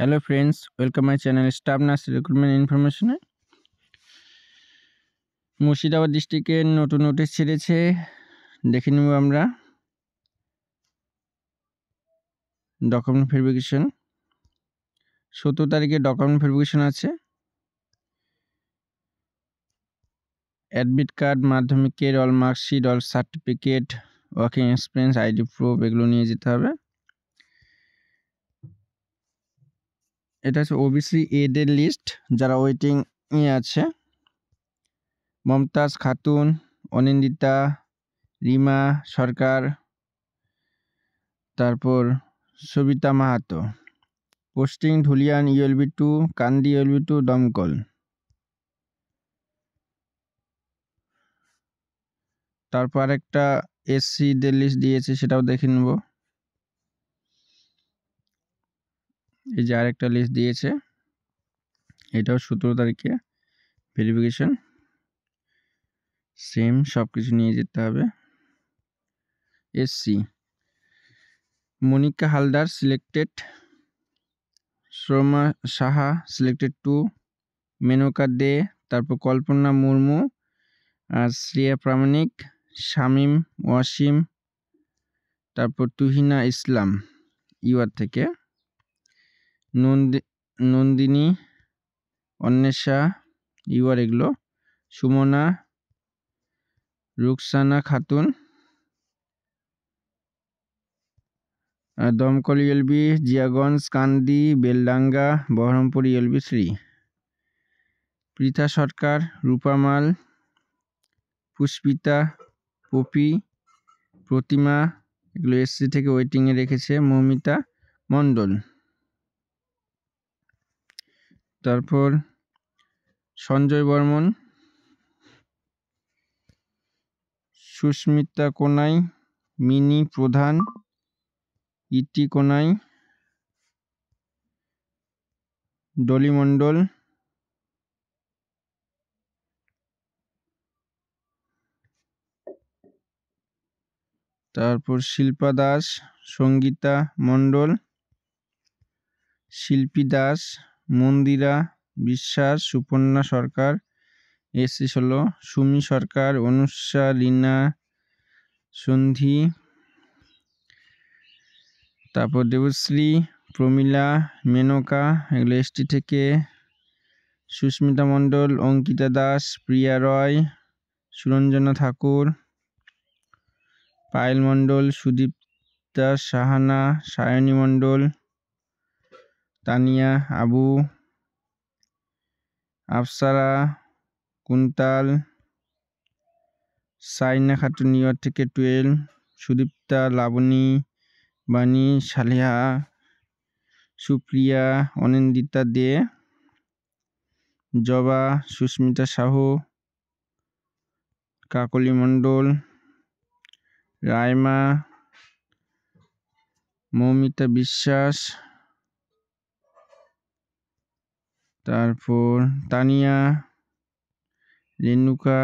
hello friends welcome my channel staff nurse recruitment ইনফরমেশনে মুর্শিদাবাদ ডিস্ট্রিক্টে নতুন নোটিশ ছেড়েছে দেখে নেব আমরা ডকুমেন্ট ভেরিফিকেশন সতেরো তারিখে ডকুমেন্ট ভেরিফিকেশন আছে অ্যাডমিট কার্ড মাধ্যমিকের all marksheet all certificate working experience ID proof এগুলো নিয়ে যেতে হবে এটা হচ্ছে ওবিসি এডের লিস্ট যারা ওয়েটিং এ আছে মমতাজ খাতুন অনিন্দিতা রিমা সরকার তারপর Sabita Mahato posting Dhulian ULB to Kandi ULB to Domkal তারপর একটা দের লিস্ট দিয়েছে সেটাও দেখে নেব এই যে আরেকটা লিস্ট দিয়েছে এটাও সতেরো তারিখে ভেরিফিকেশান সেম সব কিছু নিয়ে যেতে হবে SC Monika Haldar selected Shrama Saha selected to Menka De তারপর কল্পনা মুর্মু আর শ্রেয়া প্রামাণিক শামীম ওয়াসিম তারপর তুহিনা ইসলাম ইউআর থেকে নন্দি নন্দিনী অন্বেষা ইউয়ার এগুলো সুমনা রুকসানা খাতুন দমকল ইএলবি জিয়াগঞ্জ কান্দি বেলডাঙ্গা বহরমপুর ইএলবি শ্রী পৃথা সরকার রূপামাল পুষ্পিতা পপি প্রতিমা এগুলো এসসি থেকে ওয়েটিংয়ে রেখেছে মৌমিতা মণ্ডল তারপর সঞ্জয় বর্মন সুস্মিতা কোনাই মিনি প্রধান ইটি কোনাই ডলি মণ্ডল তারপর শিল্পা দাস সঙ্গীতা মণ্ডল শিল্পী দাস মন্দিরা বিশ্বাস সুপর্ণা সরকার এসএস হলো সুমি সরকার অনুষা লীনা সন্ধি তারপর দেবশ্রী প্রমীলা মেনকা এগুলো এসটি থেকে সুস্মিতা মণ্ডল অঙ্কিতা দাস প্রিয়া রয় সুরঞ্জনা ঠাকুর পায়েল মণ্ডল সুদীপ্তা সাহানা সায়নী মণ্ডল তানিয়া আবু আফসারা কুন্তাল সাইনা খাতুন নিউ ইয়র্ক থেকে টুয়েলভ সুদীপ্তা লাবণী বাণী সালিহা সুপ্রিয়া অনিন্দিতা দে জবা সুস্মিতা সাহু কাকলি মণ্ডল রাইমা মৌমিতা বিশ্বাস তারপর তানিয়া রেণুকা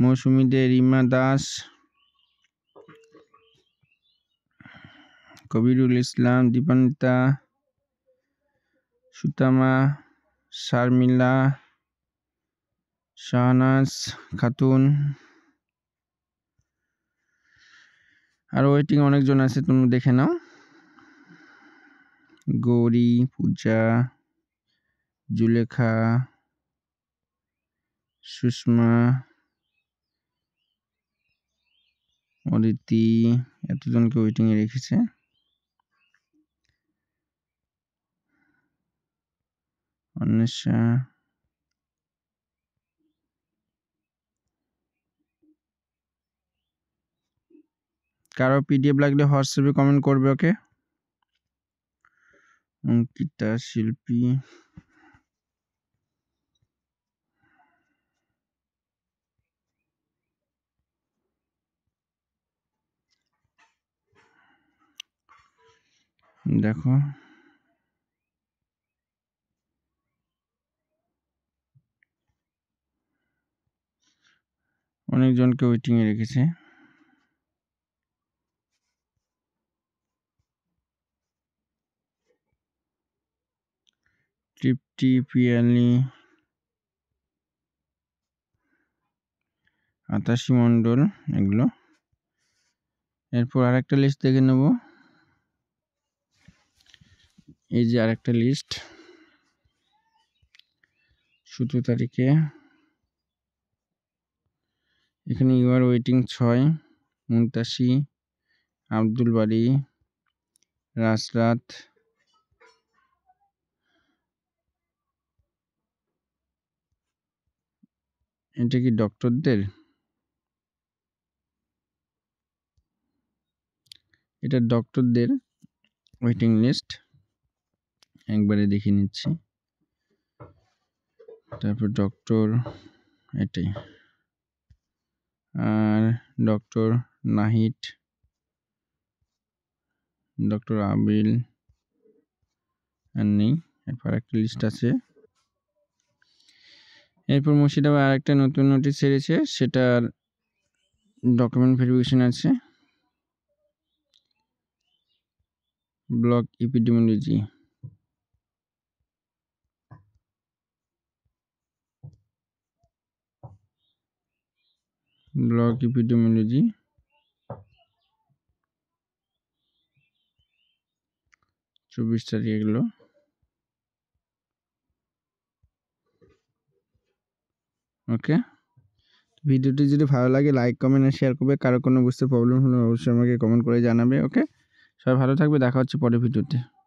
মৌসুমি দে রিমা দাস কবিরুল ইসলাম দীপান্বিতা সুতামা শারমিলা শাহনাজ খাতুন আর ওয়েটিং অনেকজন আছে তুমি দেখে নাও গৌরী পূজা জুলেখা সুষমা অদিতি এতজনকে ওয়েটিংয়ে রেখেছে অন্বেষা কারো পিডিএফ লাগলে হোয়াটসঅ্যাপে কমেন্ট করবে ওকে অঙ্কিতা শিল্পী দেখো অনেকজনকে ওয়েটিংয়ে রেখেছে তৃপ্তি পিয়ালি আতাশি মণ্ডল এগুলো এরপর আরেকটা লিস্ট দেখে নেবো এই যে আরেকটা লিস্ট সতেরো তারিখে এখানে ইউ আর ওয়েটিং ছয় মুন্তাসি আব্দুল বাড়ি রাজরাত এটা কি ডক্টরদের এটা ডক্টরদের ওয়েটিং লিস্ট একবারে দেখে নিচ্ছি তারপর ডক্টর এটাই আর ডক্টর নাহিট ডক্টর আবিল আর নেই এরপর একটা লিস্ট আছে এরপর মুর্শিদাবাদ আর একটা নতুন নোটিশ ছেড়েছে সেটার ডকুমেন্ট ভেরিফিকেশন আছে ব্লক ইপিডিমোলজি block epidemiology চব্বিশ তারিখ এগুলো ওকে ভিডিওটি যদি ভালো লাগে লাইক কমেন্ট আর শেয়ার করবে কারো কোনো বুঝতে প্রবলেম হলে অবশ্যই আমাকে কমেন্ট করে জানাবে ওকে সবাই ভালো থাকবে দেখা হচ্ছে পরের ভিডিওতে